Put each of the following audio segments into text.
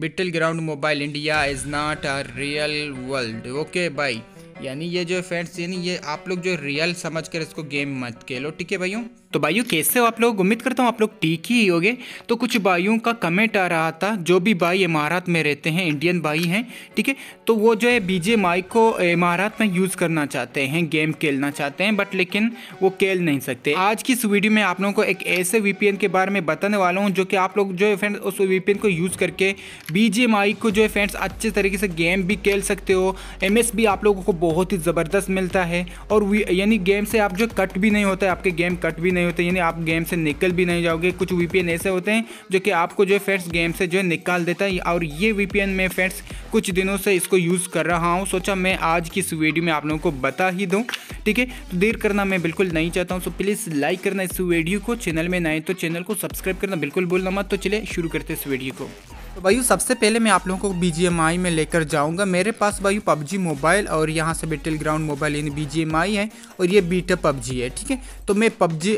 beetle ground mobile India is not a real world okay भाई यानी ये जो फ्रेंड्स यानी ये आप लोग जो रियल समझ कर इसको गेम मत खेलो ठीक है भाइयों तो भाइयों कैसे हो आप लोग उम्मीद करता हूँ आप लोग ठीक ही होगे तो कुछ भाइयों का कमेंट आ रहा था जो भी भाई इमारात में रहते हैं इंडियन भाई हैं ठीक है तो वो जो है बीजे माई को इमारत में यूज़ करना चाहते हैं गेम खेलना चाहते हैं बट लेकिन वो खेल नहीं सकते आज की इस वीडियो में आप लोगों को एक ऐसे वी के बारे में बताने वाला हूँ जो कि आप लोग जो है फ्रेंड्स उस वी को यूज़ करके बीजे माई को जो है फ्रेंड्स अच्छे तरीके से गेम भी खेल सकते हो एम भी आप लोगों को बहुत ही ज़बरदस्त मिलता है और यानी गेम से आप जो कट भी नहीं होता है आपके गेम कट भी नहीं नहीं होते यानी आप गेम से निकल भी नहीं जाओगे कुछ वी ऐसे होते हैं जो कि आपको जो है फ्रेंड्स गेम से जो है निकाल देता है और ये वीपीएन में फ्रेंड्स कुछ दिनों से इसको यूज़ कर रहा हूँ सोचा मैं आज की इस वीडियो में आप लोगों को बता ही दूँ ठीक है तो देर करना मैं बिल्कुल नहीं चाहता हूँ सो प्लीज़ लाइक करना इस वीडियो को चैनल में नए तो चैनल को सब्सक्राइब करना बिल्कुल बोलना मत तो चले शुरू करते इस वीडियो को तो भाई सबसे पहले मैं आप लोगों को बी में लेकर जाऊंगा मेरे पास भाई पबजी मोबाइल और यहाँ से बिटल ग्राउंड मोबाइल यानी बी है और ये बीटा पबजी है ठीक है तो मैं पबजी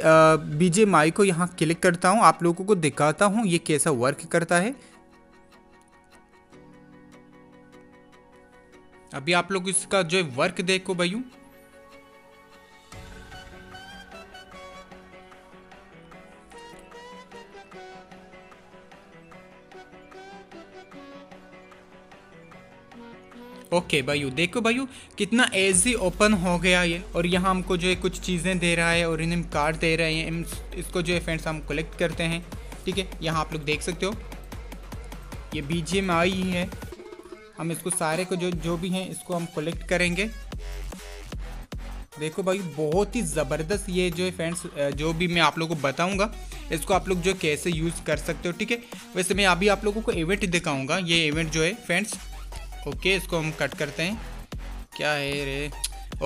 बी को यहाँ क्लिक करता हूँ आप लोगों को दिखाता हूँ ये कैसा वर्क करता है अभी आप लोग इसका जो वर्क देखो भाई ओके भाई देखो भाई कितना एजी ओपन हो गया ये और यहाँ हमको जो है कुछ चीज़ें दे रहा है और इन्हें कार्ड दे रहे हैं इसको जो है फ्रेंड्स हम कलेक्ट करते हैं ठीक है यहाँ आप लोग देख सकते हो ये बीजे में आई ही है हम इसको सारे को जो जो भी हैं इसको हम कलेक्ट करेंगे देखो भाई बहुत ही ज़बरदस्त ये जो है फ्रेंड्स जो भी मैं आप लोगों को बताऊंगा इसको आप लोग जो कैसे यूज़ कर सकते हो ठीक है वैसे मैं अभी आप लोगों को इवेंट दिखाऊंगा ये इवेंट जो है फ्रेंड्स ओके इसको हम कट करते हैं क्या है रे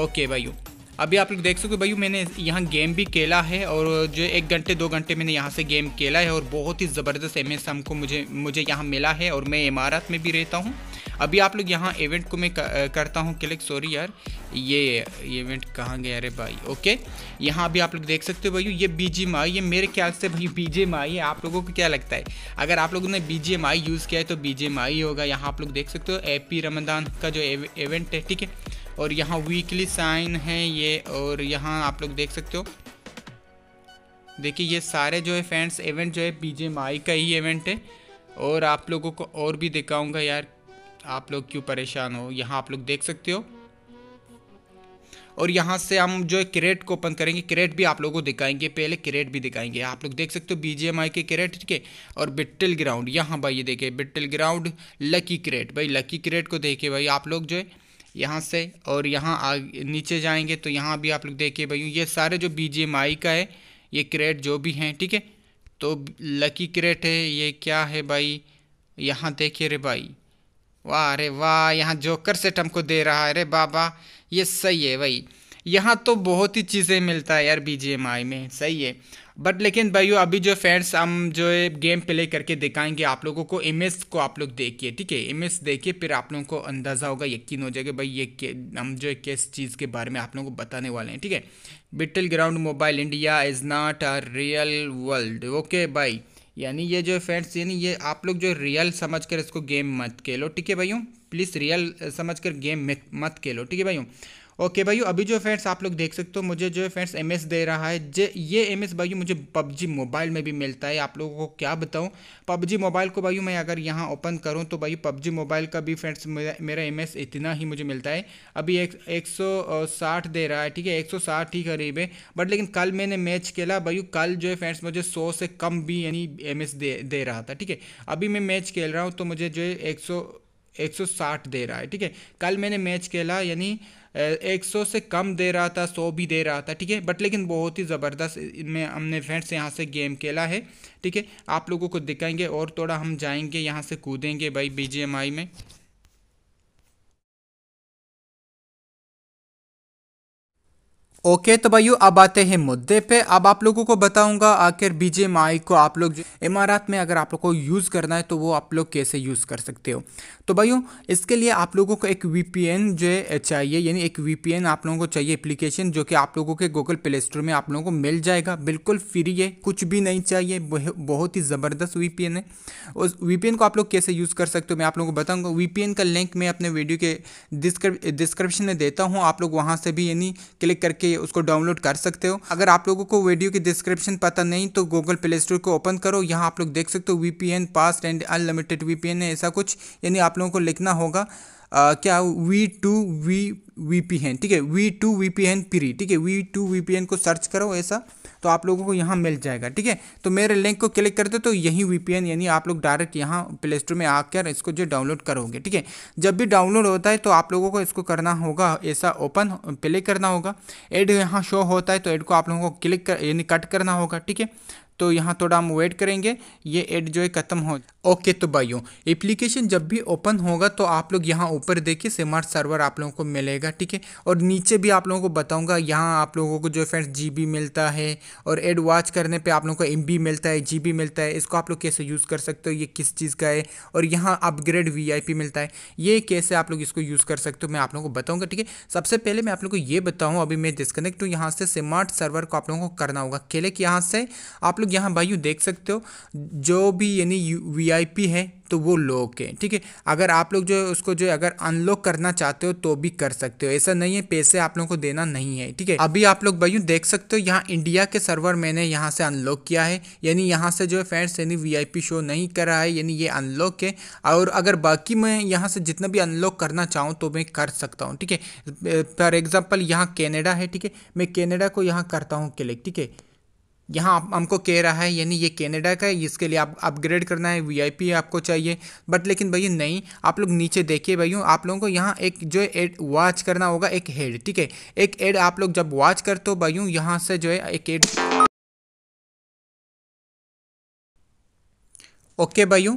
ओके भाइयों अभी आप लोग देख सकते हो भाई मैंने यहाँ गेम भी खेला है और जो एक घंटे दो घंटे मैंने यहाँ से गेम खेला है और बहुत ही ज़बरदस्त एम एस हमको मुझे मुझे यहाँ मिला है और मैं इमारत में भी रहता हूँ अभी आप लोग यहाँ इवेंट को मैं करता हूँ क्लिक सॉरी यार ये इवेंट कहाँ गया अरे भाई ओके यहाँ अभी आप लोग देख सकते हो भाई ये बी जी ये मेरे ख्याल से भाई बी जी है आप लोगों को क्या लगता है अगर आप लोगों ने बी जी यूज़ किया है तो बी जी होगा यहाँ आप लोग देख सकते हो ए पी रमदान का जो इवेंट है ठीक है और यहाँ वीकली साइन है ये और यहाँ आप लोग देख सकते हो देखिए ये सारे जो है फैंस इवेंट जो है बी का ही इवेंट है और आप लोगों को और भी दिखाऊंगा यार आप लोग क्यों परेशान हो यहाँ आप लोग देख सकते हो और यहाँ से हम जो है क्रेट को ओपन करेंगे क्रेट भी आप लोगों को दिखाएंगे पहले क्रेट भी दिखाएंगे आप लोग देख सकते हो बीजेएमआई के क्रेट ठीक है और बिट्टल ग्राउंड यहाँ भाई ये देखे बिट्टल ग्राउंड लकी क्रेट भाई लकी क्रेट को देखे भाई आप लोग जो है यहाँ से और यहाँ नीचे जाएंगे तो यहाँ भी आप लोग देखिए भाई ये सारे जो आई का है ये क्रेट जो भी हैं ठीक है तो लकी क्रेट है ये क्या है भाई यहाँ देखिए रे भाई वाह अरे वाह यहाँ जोकर सेट हमको दे रहा है अरे बाबा ये सही है भाई यहाँ तो बहुत ही चीज़ें मिलता है यार बी में सही है बट लेकिन भाई अभी जो फ्रेंड्स हम जो है गेम प्ले करके दिखाएंगे आप लोगों को इमेज को आप लोग देखिए ठीक है इमेज देखिए फिर आप लोगों को अंदाज़ा होगा यकीन हो जाएगा भाई ये हम जो है किस चीज़ के बारे में आप लोगों को बताने वाले हैं ठीक है battle ground mobile India is not a real world okay भाई यानी ये जो फ्रेंड्स यानी ये आप लोग जो रियल समझ कर इसको गेम मत खेलो ठीक है भाइयों प्लीज़ रियल समझ कर गेम मत खेलो ठीक है भाइयों ओके भाई अभी जो फ्रेंड्स आप लोग देख सकते हो मुझे जो है फ्रेंड्स एम दे रहा है जे ये एम एस भाई मुझे पबजी मोबाइल में भी मिलता है आप लोगों को क्या बताऊँ पबजी मोबाइल को भाई मैं अगर यहाँ ओपन करूँ तो भाई पबजी मोबाइल का भी फ्रेंड्स मेरा एम इतना ही मुझे मिलता है अभी एक एक दे रहा है ठीक है एक ही करीब है बट लेकिन कल मैंने मैच खेला भाई कल जो है फ्रेंड्स मुझे सौ से कम भी यानी एम दे दे रहा था ठीक है अभी मैं मैच खेल रहा हूँ तो मुझे जो है एक 160 दे रहा है ठीक है कल मैंने मैच खेला यानी 100 से कम दे रहा था 100 भी दे रहा था ठीक है बट लेकिन बहुत ही ज़बरदस्त में हमने फ्रेंड्स यहाँ से गेम खेला है ठीक है आप लोगों को दिखाएंगे और थोड़ा हम जाएंगे यहाँ से कूदेंगे भाई बी में ओके तो भाइयों अब आते हैं मुद्दे पे अब आप लोगों को बताऊंगा आखिर माई को आप लोग इमारत में अगर आप लोग को यूज़ करना है तो वो आप लोग कैसे यूज़ कर सकते हो तो भाइयों इसके लिए आप लोगों को एक वी जो है चाहिए यानी एक वीपीएन आप लोगों को चाहिए एप्लीकेशन जो कि आप लोगों के गूगल प्ले स्टोर में आप लोगों को मिल जाएगा बिल्कुल फ्री है कुछ भी नहीं चाहिए बहुत ही ज़बरदस्त वी है उस वी को आप लोग कैसे यूज़ कर सकते हो मैं आप लोगों को बताऊँगा वी का लिंक मैं अपने वीडियो के डिस्क्रिप्शन में देता हूँ आप लोग वहाँ से भी यानी क्लिक करके उसको डाउनलोड कर सकते हो अगर आप लोगों को वीडियो की डिस्क्रिप्शन पता नहीं तो गूगल प्ले स्टोर को ओपन करो यहाँ आप लोग देख सकते हो VPN pass and unlimited VPN है ऐसा कुछ यानी आप लोगों को लिखना होगा आ, क्या V two V V P N ठीक है V two V P N free ठीक है V two V P N को सर्च करो ऐसा तो आप लोगों को यहाँ मिल जाएगा ठीक है तो मेरे लिंक को क्लिक कर दो तो यही वी पी एन यानी आप लोग डायरेक्ट यहाँ प्ले स्टोर में आकर इसको जो डाउनलोड करोगे ठीक है जब भी डाउनलोड होता है तो आप लोगों को इसको करना होगा ऐसा ओपन प्ले करना होगा एड यहाँ शो होता है तो एड को आप लोगों को क्लिक कर यानी कट करना होगा ठीक है तो यहाँ थोड़ा हम वेट करेंगे ये एड जो है ख़त्म हो ओके तो भाइयों एप्लीकेशन जब भी ओपन होगा तो आप लोग यहाँ ऊपर देखिए सेमार्ट सर्वर आप लोगों को मिलेगा ठीक है और नीचे भी आप लोगों को बताऊंगा यहाँ आप लोगों को जो फ्रेंड्स जी मिलता है और एड वॉच करने पे आप लोगों को एम मिलता है जी मिलता है इसको आप लोग कैसे यूज़ कर सकते हो ये किस चीज़ का है और यहाँ अपग्रेड वी मिलता है ये कैसे आप लोग इसको यूज़ कर सकते हो मैं आप लोगों को बताऊँगा ठीक है सबसे पहले मैं आप लोग को ये बताऊँ अभी मैं डिस्कनेक्ट हूँ यहाँ से सेमार्ट सर्वर को आप लोगों को करना होगा केले कि यहाँ से आप लोग यहाँ भाइयों देख सकते हो जो भी यानी वी वीआईपी है तो वो लॉक है ठीक है अगर आप लोग जो है उसको जो है अगर अनलॉक करना चाहते हो तो भी कर सकते हो ऐसा नहीं है पैसे आप लोगों को देना नहीं है ठीक है अभी आप लोग भाई देख सकते हो यहाँ इंडिया के सर्वर मैंने यहाँ से अनलॉक किया है यानी यहाँ से जो है फ्रेंड्स यानी वीआईपी शो नहीं कर रहा है यानी ये अनलॉक है और अगर बाकी मैं यहाँ से जितना भी अनलॉक करना चाहूँ तो मैं कर सकता हूँ ठीक है फॉर एग्जाम्पल यहाँ कैनेडा है ठीक है मैं कैनेडा को यहाँ करता हूँ क्लिक ठीक है यहाँ हमको कह रहा है यानी ये कैनेडा का है इसके लिए आप अपग्रेड करना है वीआईपी आपको चाहिए बट लेकिन भैया नहीं आप लोग नीचे देखिए भैया आप लोगों को यहाँ एक जो एड वॉच करना होगा एक हेड ठीक है एक एड आप लोग जब वॉच करते हो भैया यहाँ से जो है एक एड ओके भैया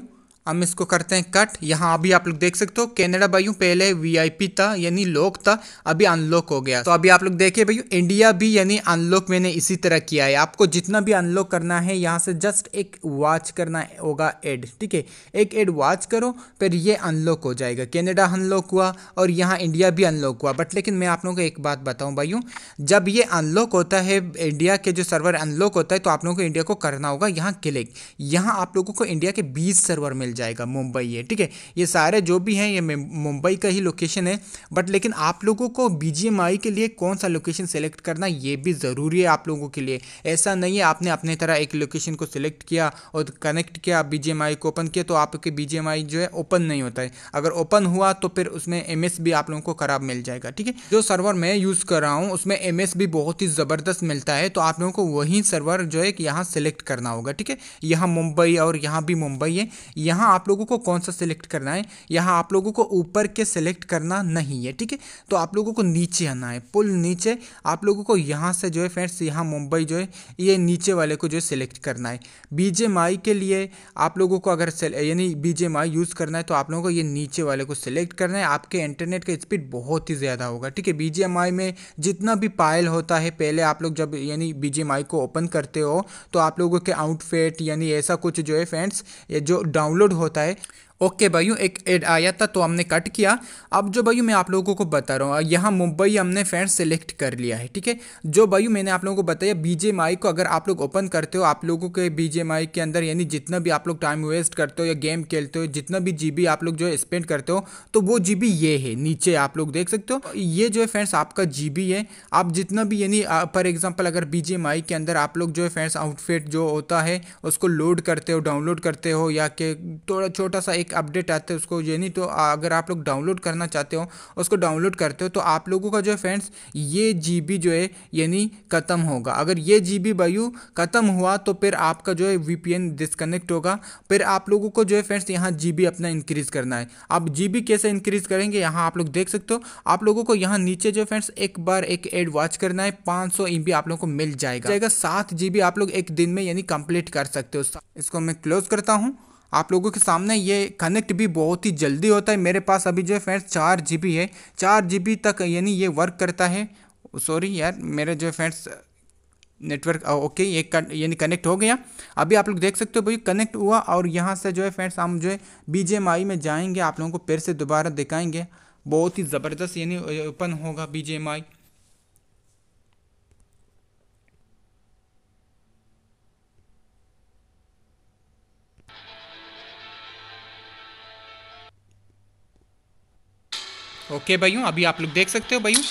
हम इसको करते हैं कट यहाँ अभी आप लोग देख सकते हो कैनेडा भाइयों पहले वीआईपी था यानी लॉक था अभी अनलॉक हो गया तो अभी आप लोग देखिए भाइयों इंडिया भी यानी अनलॉक मैंने इसी तरह किया है आपको जितना भी अनलॉक करना है यहाँ से जस्ट एक वॉच करना होगा एड ठीक है एक एड वॉच करो फिर ये अनलॉक हो जाएगा कैनेडा अनलॉक हुआ और यहाँ इंडिया भी अनलॉक हुआ बट लेकिन मैं आप लोगों को एक बात बताऊँ भाइयों जब ये अनलॉक होता है इंडिया के जो सर्वर अनलॉक होता है तो आप लोगों को इंडिया को करना होगा यहाँ क्लिक यहाँ आप लोगों को इंडिया के बीस सर्वर मिल मिल जाएगा मुंबई है ठीक है ये सारे जो भी हैं ये मुंबई का ही लोकेशन है बट लेकिन आप लोगों को बी के लिए कौन सा लोकेशन सेलेक्ट करना ये भी ज़रूरी है आप लोगों के लिए ऐसा नहीं है आपने अपने तरह एक लोकेशन को सिलेक्ट किया और कनेक्ट किया बी को ओपन किया तो आपके बी जो है ओपन नहीं होता है अगर ओपन हुआ तो फिर उसमें एम भी आप लोगों को खराब मिल जाएगा ठीक है जो सर्वर मैं यूज़ कर रहा हूँ उसमें एम भी बहुत ही ज़बरदस्त मिलता है तो आप लोगों को वही सर्वर जो है यहाँ सेलेक्ट करना होगा ठीक है यहाँ मुंबई और यहाँ भी मुंबई है यहाँ यहाँ आप लोगों को कौन सा सिलेक्ट करना है यहाँ आप लोगों को ऊपर के सिलेक्ट करना नहीं है ठीक है तो आप लोगों को नीचे आना है पुल नीचे आप लोगों को यहाँ से जो है फ्रेंड्स यहाँ मुंबई जो है ये नीचे वाले को जो है सिलेक्ट करना है बीजेएमआई के लिए आप लोगों को अगर यानी बीजेएमआई यूज़ करना है तो आप लोगों को ये नीचे वाले को सिलेक्ट करना है आपके इंटरनेट का स्पीड बहुत ही ज़्यादा होगा ठीक है बीजेएमआई में जितना भी पायल होता है पहले आप लोग जब यानी बीजेएमआई को ओपन करते हो तो आप लोगों के आउटफिट यानी ऐसा कुछ जो है फ्रेंड्स जो डाउनलोड होता है ओके भाइयों एक एड आया था तो हमने कट किया अब जो भाइयों मैं आप लोगों को बता रहा हूँ यहाँ मुंबई हमने फ्रेंड्स सेलेक्ट कर लिया है ठीक है जो भाइयों मैंने आप लोगों को बताया बीजेएमआई को अगर आप लोग ओपन करते हो आप लोगों के बीजेएमआई के अंदर यानी जितना भी आप लोग टाइम वेस्ट करते हो या गेम खेलते हो जितना भी जी आप लोग जो है स्पेंड करते हो तो वो जी ये है नीचे आप लोग देख सकते हो ये जो है फ्रेंड्स आपका जी है आप जितना भी यानी फॉर एग्जाम्पल अगर बीजेएमआई के अंदर आप लोग जो है फ्रेंड्स आउटफिट जो होता है उसको लोड करते हो डाउनलोड करते हो या के थोड़ा छोटा सा एक एक अपडेट आता है उसको ये नहीं तो अगर आप लोग डाउनलोड करना चाहते हो उसको डाउनलोड करते हो तो आप लोगों का जो है फ्रेंड्स ये जी जो है यानी ख़त्म होगा अगर ये जी बी वायु ख़त्म हुआ तो फिर आपका जो है वी डिसकनेक्ट होगा फिर आप लोगों को जो है फ्रेंड्स यहाँ जी अपना इंक्रीज़ करना है आप जी कैसे इंक्रीज़ करेंगे यहाँ आप लोग देख सकते हो आप लोगों को यहाँ नीचे जो फ्रेंड्स एक बार एक एड वॉच करना है पाँच सौ आप लोगों को मिल जाएगा जाएगा सात जी आप लोग एक दिन में यानी कंप्लीट कर सकते हो इसको मैं क्लोज करता हूँ आप लोगों के सामने ये कनेक्ट भी बहुत ही जल्दी होता है मेरे पास अभी जो है फ्रेंड्स चार जी है चार जी तक यानी ये वर्क करता है सॉरी यार मेरे जो फ्रेंड्स नेटवर्क ओके ये यानी कनेक्ट हो गया अभी आप लोग देख सकते हो भाई कनेक्ट हुआ और यहाँ से जो है फ्रेंड्स हम जो है बी में जाएंगे आप लोगों को फिर से दोबारा दिखाएंगे बहुत ही ज़बरदस्त यानी ओपन होगा बी ओके भाइयों अभी आप लोग देख सकते हो भाइयों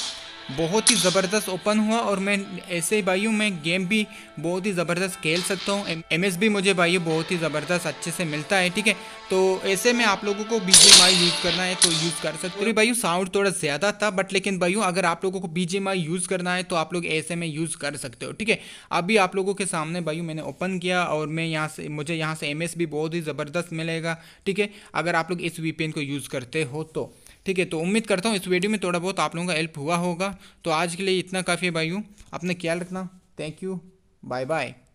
बहुत ही ज़बरदस्त ओपन हुआ और मैं ऐसे ही भाइयों मैं गेम भी बहुत ही ज़बरदस्त खेल सकता हूँ एम एस भी मुझे भाइयों बहुत ही ज़बरदस्त अच्छे से मिलता है ठीक है तो ऐसे में आप लोगों को बी यूज़ करना है तो यूज़ कर सकते हो भाइयों साउंड थोड़ा ज़्यादा था बट लेकिन भाइयों अगर आप लोगों को बी यूज़ करना है तो आप लोग ऐसे में यूज़ कर सकते हो ठीक है अभी आप लोगों के सामने भाइयों मैंने ओपन किया और मैं यहाँ से मुझे यहाँ से एम भी बहुत ही ज़बरदस्त मिलेगा ठीक है अगर आप लोग इस वी को यूज़ करते हो तो ठीक है तो उम्मीद करता हूँ इस वीडियो में थोड़ा बहुत आप लोगों का हेल्प हुआ होगा तो आज के लिए इतना काफ़ी है हूँ अपना ख्याल रखना थैंक यू बाय बाय